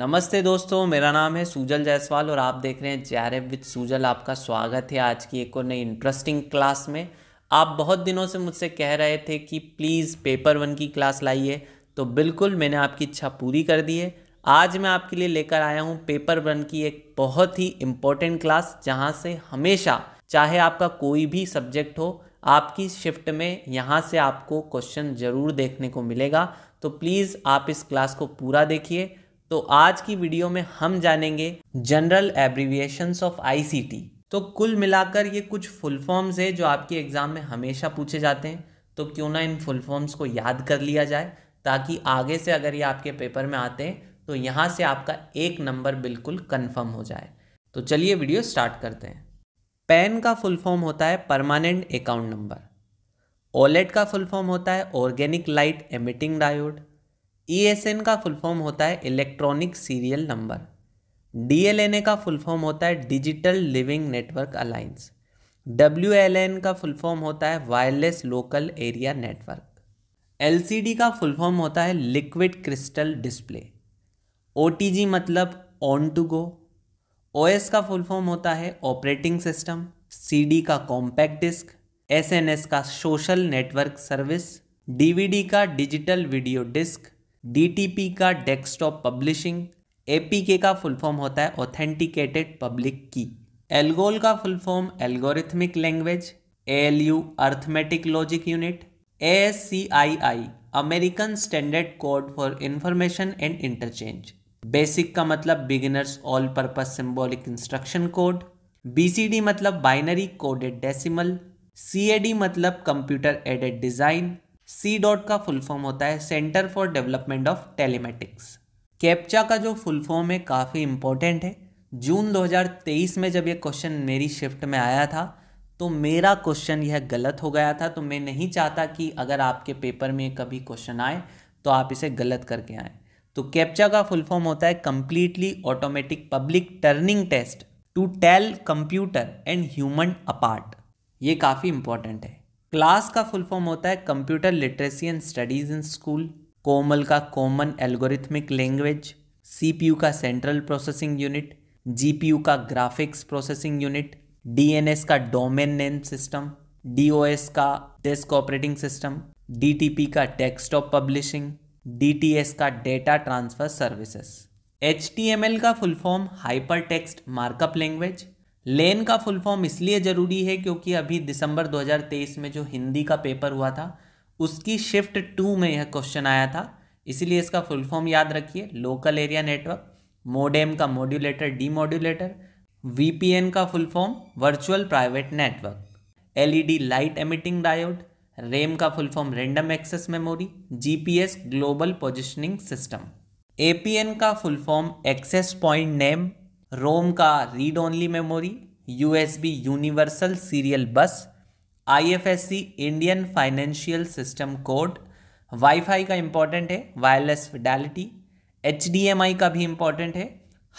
नमस्ते दोस्तों मेरा नाम है सुजल जायसवाल और आप देख रहे हैं जे विद सूजल आपका स्वागत है आज की एक और नई इंटरेस्टिंग क्लास में आप बहुत दिनों से मुझसे कह रहे थे कि प्लीज़ पेपर वन की क्लास लाइए तो बिल्कुल मैंने आपकी इच्छा पूरी कर दी है आज मैं आपके लिए लेकर आया हूँ पेपर वन की एक बहुत ही इम्पोर्टेंट क्लास जहाँ से हमेशा चाहे आपका कोई भी सब्जेक्ट हो आपकी शिफ्ट में यहाँ से आपको क्वेश्चन ज़रूर देखने को मिलेगा तो प्लीज़ आप इस क्लास को पूरा देखिए तो आज की वीडियो में हम जानेंगे जनरल एब्रीविएशंस ऑफ आईसीटी तो कुल मिलाकर ये कुछ फुल फॉर्म्स है जो आपके एग्ज़ाम में हमेशा पूछे जाते हैं तो क्यों ना इन फुल फॉर्म्स को याद कर लिया जाए ताकि आगे से अगर ये आपके पेपर में आते हैं तो यहाँ से आपका एक नंबर बिल्कुल कन्फर्म हो जाए तो चलिए वीडियो स्टार्ट करते हैं पैन का फुल फॉर्म होता है परमानेंट अकाउंट नंबर ओलेट का फुल फॉर्म होता है organic light emitting diode E S N का फुल फॉर्म होता है electronic serial number D L N A का फुल फॉर्म होता है digital living network alliance W L N का फुल फॉर्म होता है wireless local area network L C D का फुल फॉर्म होता है liquid crystal display O T G मतलब on to go O S का फुल फॉर्म होता है ऑपरेटिंग सिस्टम सी डी का compact disc S N S का social network service D V D का डिजिटल वीडियो डिस्क डी का desktop publishing A का full form होता है ऑथेंटिकेटेड पब्लिक की एल्गोल का full form algorithmic language A L U arithmetic logic unit A S C I I American standard code for information and interchange BASIC का मतलब beginners all purpose symbolic instruction code B C D मतलब binary coded decimal C A D मतलब computer aided design C dot का full form होता है centre for development of telematics CAPTCHA का जो full form है काफ़ी इम्पोर्टेंट है जून 2023 में जब ये क्वेश्चन मेरी शिफ्ट में आया था तो मेरा क्वेश्चन यह गलत हो गया था तो मैं नहीं चाहता कि अगर आपके पेपर में कभी क्वेश्चन आए तो आप इसे गलत करके आए तो कैप्चा का फुल फॉर्म होता है completely automatic public Turing test to tell computer and human apart ये काफ़ी इंपॉर्टेंट है क्लास का फुल फॉर्म होता है computer literacy and studies in school COMAL का कॉमन एल्गोरिथमिक लैंग्वेज सीपीयू का सेंट्रल प्रोसेसिंग यूनिट जीपीयू का ग्राफिक्स प्रोसेसिंग यूनिट डीएनएस का डोमेन नेम सिस्टम डीओएस का डेस्क ऑपरेटिंग सिस्टम डीटीपी का डेस्कटॉप पब्लिशिंग डीटीएस का data transfer services H का full form hypertext markup language LAN का full form इसलिए ज़रूरी है क्योंकि अभी दिसंबर 2023 में जो हिंदी का पेपर हुआ था उसकी शिफ्ट टू में यह क्वेश्चन आया था इसलिए इसका फुल फॉर्म याद रखिए लोकल एरिया नेटवर्क मोडेम का मॉड्यूलेटर डीमोड्यूलेटर वी का full form virtual private network L light emitting diode RAM का full form random access memory G global positioning system A का full form access point name ROM का read only memory B universal serial bus C Indian financial system code wifi का important है wireless fidelity H का भी important है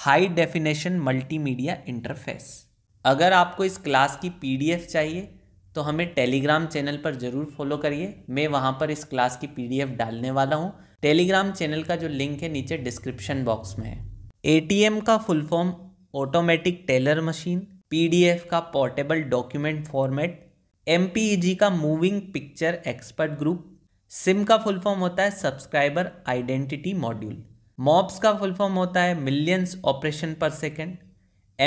high definition multimedia interface अगर आपको इस क्लास की पीडीएफ चाहिए तो हमें टेलीग्राम चैनल पर ज़रूर फॉलो करिए मैं वहाँ पर इस क्लास की पीडीएफ डालने वाला हूँ टेलीग्राम चैनल का जो लिंक है नीचे डिस्क्रिप्शन बॉक्स में है एटीएम का full form automatic teller machine PDF का पोर्टेबल डॉक्यूमेंट फॉर्मेट एमपीईजी का moving picture expert group SIM का फुल फॉर्म होता है सब्सक्राइबर आइडेंटिटी मॉड्यूल मॉब्स का फुल फॉर्म होता है millions operation per second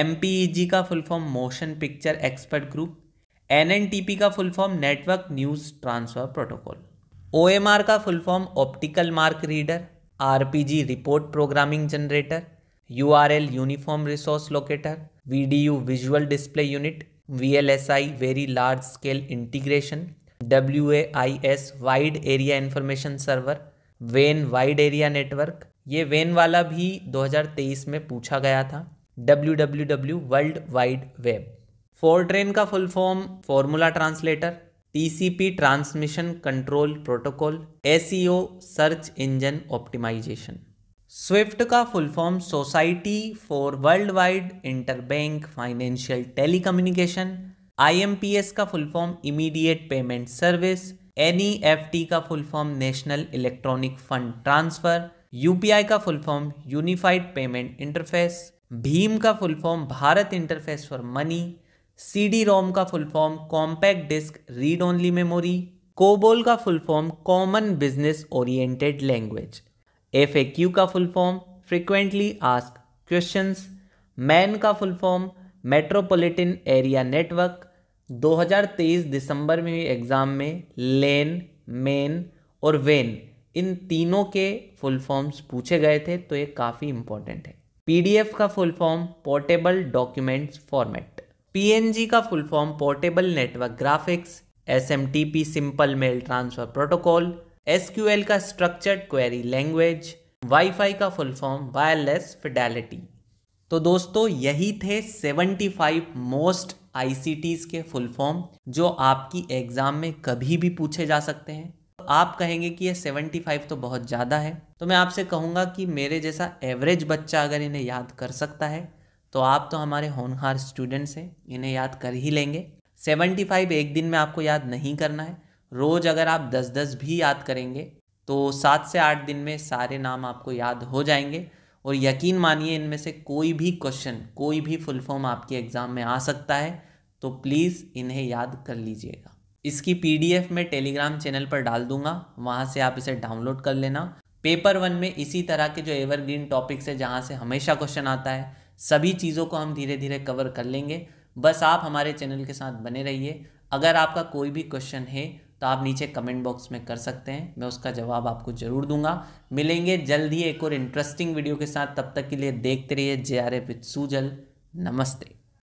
M का full form motion picture expert group N का full form network news transfer protocol O का full form optical mark reader R report programming generator U R L uniform resource locator V D U visual display unit V L S I very large scale integration W A I S wide area information server वेन wide area network ये वेन वाला भी 2023 में पूछा गया था W W W world wide web FORTRAN का full form formula translator T C P transmission control protocol S O search engine optimisation SWIFT का full form society for world wide interbank financial telecommunication IMPS का full form immediate payment service NEFT का full form national electronic fund transfer UPI का full form unified payment interface भीम का full form Bharat interface for money C D ROM का full form compact disc read only memory COBOL का full form common business oriented language F A Q का full form frequently ask question MAN का full form metropolitan area network 2023 दिसंबर में हुई exam में लेन main और when इन तीनों के फुल फॉर्म्स पूछे गए थे तो ये काफ़ी इंपॉर्टेंट है पीडीएफ का full form portable documents format PNG का full form portable network graphics SMTP simple mail transfer protocol SQL का स्ट्रक्चर्ड क्वेरी लैंग्वेज वाईफाई का फुल फॉर्म वायरलेस फिडेलिटी तो दोस्तों यही थे 75 मोस्ट आईसीटीज के फुल फॉर्म जो आपकी एग्ज़ाम में कभी भी पूछे जा सकते हैं आप कहेंगे कि ये 75 तो बहुत ज़्यादा है तो मैं आपसे कहूँगा कि मेरे जैसा एवरेज बच्चा अगर इन्हें याद कर सकता है तो आप तो हमारे होनहार स्टूडेंट्स हैं इन्हें याद कर ही लेंगे 75 एक दिन में आपको याद नहीं करना है रोज़ अगर आप दस दस भी याद करेंगे तो सात से आठ दिन में सारे नाम आपको याद हो जाएंगे और यकीन मानिए इनमें से कोई भी क्वेश्चन कोई भी फुल फॉर्म आपके एग्ज़ाम में आ सकता है तो प्लीज़ इन्हें याद कर लीजिएगा इसकी पीडीएफ मैं टेलीग्राम चैनल पर डाल दूंगा वहाँ से आप इसे डाउनलोड कर लेना पेपर वन में इसी तरह के जो एवरग्रीन टॉपिक्स है जहाँ से हमेशा क्वेश्चन आता है सभी चीज़ों को हम धीरे धीरे कवर कर लेंगे बस आप हमारे चैनल के साथ बने रहिए अगर आपका कोई भी क्वेश्चन है तो आप नीचे कमेंट बॉक्स में कर सकते हैं मैं उसका जवाब आपको ज़रूर दूंगा मिलेंगे जल्द ही एक और इंटरेस्टिंग वीडियो के साथ तब तक के लिए देखते रहिए J R F with Sujal नमस्ते